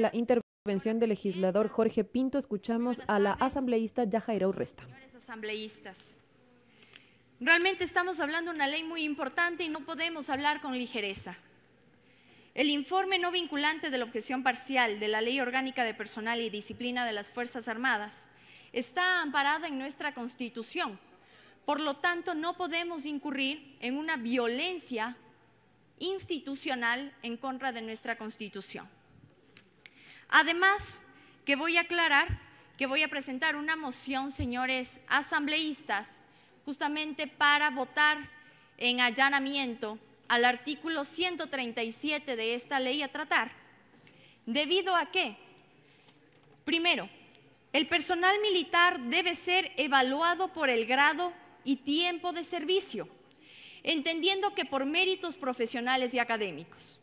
la intervención del legislador Jorge Pinto, escuchamos a la asambleísta Yajaira Urresta. Señores asambleístas, realmente estamos hablando de una ley muy importante y no podemos hablar con ligereza. El informe no vinculante de la objeción parcial de la Ley Orgánica de Personal y Disciplina de las Fuerzas Armadas está amparada en nuestra Constitución. Por lo tanto, no podemos incurrir en una violencia institucional en contra de nuestra Constitución. Además, que voy a aclarar que voy a presentar una moción, señores asambleístas, justamente para votar en allanamiento al artículo 137 de esta ley a tratar. ¿Debido a qué? Primero, el personal militar debe ser evaluado por el grado y tiempo de servicio, entendiendo que por méritos profesionales y académicos.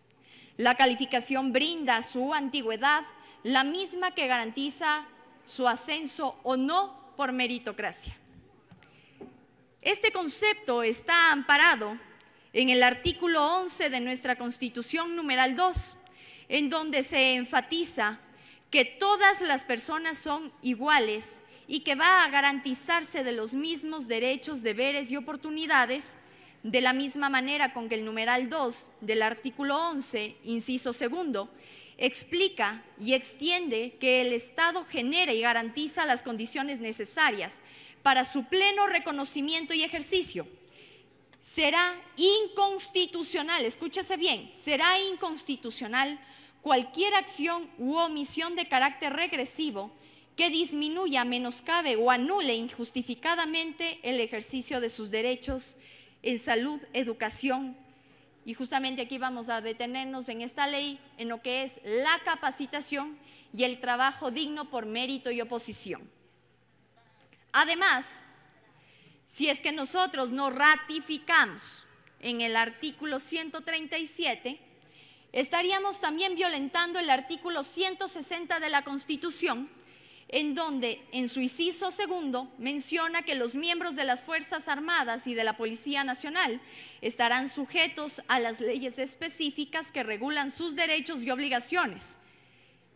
La calificación brinda su antigüedad la misma que garantiza su ascenso o no por meritocracia. Este concepto está amparado en el artículo 11 de nuestra Constitución numeral 2, en donde se enfatiza que todas las personas son iguales y que va a garantizarse de los mismos derechos, deberes y oportunidades, de la misma manera con que el numeral 2 del artículo 11, inciso segundo, explica y extiende que el Estado genera y garantiza las condiciones necesarias para su pleno reconocimiento y ejercicio. Será inconstitucional, escúchese bien, será inconstitucional cualquier acción u omisión de carácter regresivo que disminuya, menoscabe o anule injustificadamente el ejercicio de sus derechos en salud, educación, y justamente aquí vamos a detenernos en esta ley, en lo que es la capacitación y el trabajo digno por mérito y oposición. Además, si es que nosotros no ratificamos en el artículo 137, estaríamos también violentando el artículo 160 de la Constitución, en donde en su inciso segundo menciona que los miembros de las Fuerzas Armadas y de la Policía Nacional estarán sujetos a las leyes específicas que regulan sus derechos y obligaciones.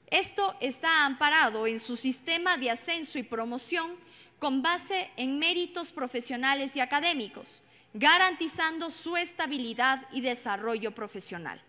Esto está amparado en su sistema de ascenso y promoción con base en méritos profesionales y académicos, garantizando su estabilidad y desarrollo profesional.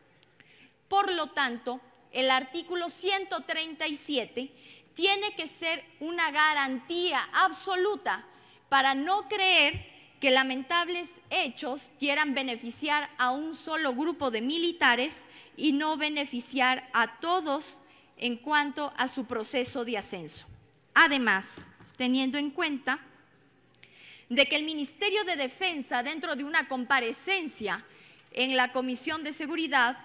Por lo tanto, el artículo 137 tiene que ser una garantía absoluta para no creer que lamentables hechos quieran beneficiar a un solo grupo de militares y no beneficiar a todos en cuanto a su proceso de ascenso. Además, teniendo en cuenta de que el Ministerio de Defensa, dentro de una comparecencia en la Comisión de Seguridad,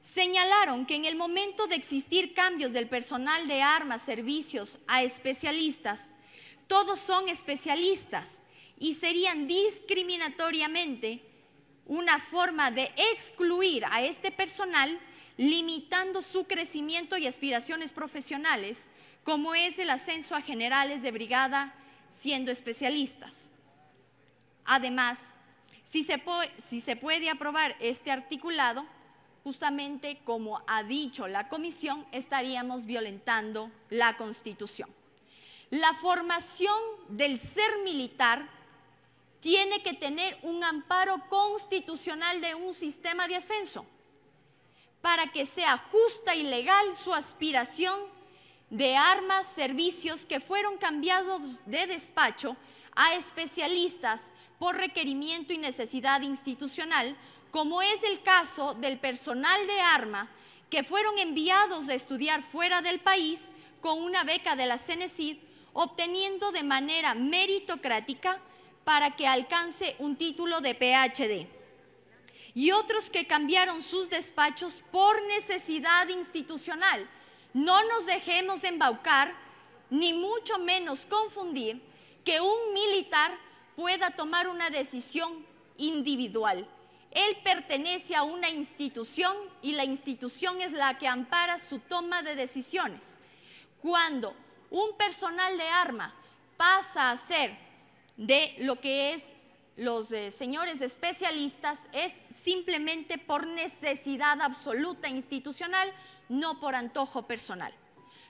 señalaron que en el momento de existir cambios del personal de armas, servicios a especialistas, todos son especialistas y serían discriminatoriamente una forma de excluir a este personal limitando su crecimiento y aspiraciones profesionales, como es el ascenso a generales de brigada siendo especialistas. Además, si se, si se puede aprobar este articulado, justamente como ha dicho la comisión, estaríamos violentando la constitución. La formación del ser militar tiene que tener un amparo constitucional de un sistema de ascenso para que sea justa y legal su aspiración de armas, servicios que fueron cambiados de despacho a especialistas por requerimiento y necesidad institucional como es el caso del personal de arma que fueron enviados a estudiar fuera del país con una beca de la CENESID, obteniendo de manera meritocrática para que alcance un título de PhD. Y otros que cambiaron sus despachos por necesidad institucional. No nos dejemos embaucar, ni mucho menos confundir, que un militar pueda tomar una decisión individual. Él pertenece a una institución y la institución es la que ampara su toma de decisiones. Cuando un personal de arma pasa a ser de lo que es los eh, señores especialistas, es simplemente por necesidad absoluta institucional, no por antojo personal.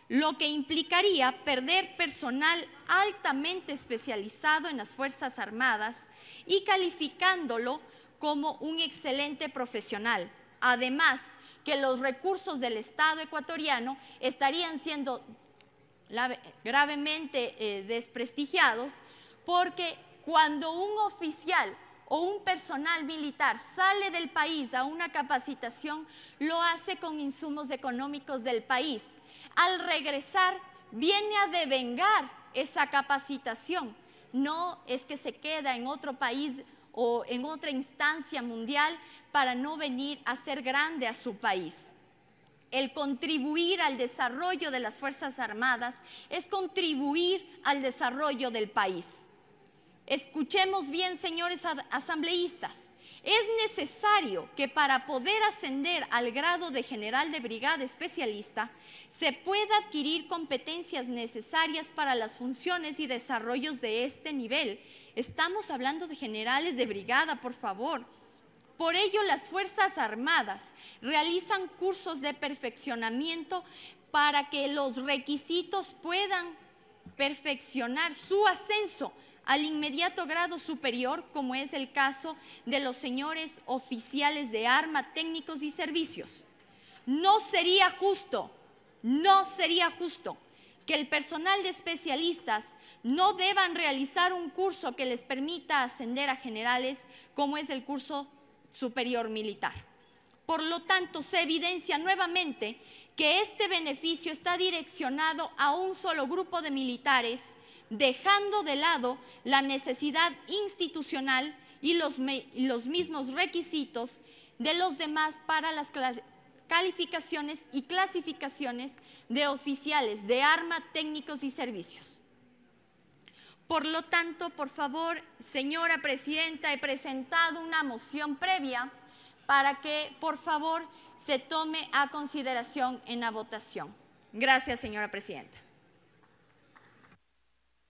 Lo que implicaría perder personal altamente especializado en las Fuerzas Armadas y calificándolo como un excelente profesional. Además, que los recursos del Estado ecuatoriano estarían siendo gravemente eh, desprestigiados porque cuando un oficial o un personal militar sale del país a una capacitación, lo hace con insumos económicos del país. Al regresar, viene a devengar esa capacitación. No es que se queda en otro país o en otra instancia mundial para no venir a ser grande a su país. El contribuir al desarrollo de las Fuerzas Armadas es contribuir al desarrollo del país. Escuchemos bien, señores asambleístas, es necesario que para poder ascender al grado de general de brigada especialista se pueda adquirir competencias necesarias para las funciones y desarrollos de este nivel. Estamos hablando de generales de brigada, por favor. Por ello, las Fuerzas Armadas realizan cursos de perfeccionamiento para que los requisitos puedan perfeccionar su ascenso al inmediato grado superior, como es el caso de los señores oficiales de arma, técnicos y servicios. No sería justo, no sería justo que el personal de especialistas no deban realizar un curso que les permita ascender a generales, como es el curso superior militar. Por lo tanto, se evidencia nuevamente que este beneficio está direccionado a un solo grupo de militares dejando de lado la necesidad institucional y los, mismos requisitos de los demás para las calificaciones y clasificaciones de oficiales de arma, técnicos y servicios. Por lo tanto, por favor, señora presidenta, he presentado una moción previa para que, por favor, se tome a consideración en la votación. Gracias, señora presidenta.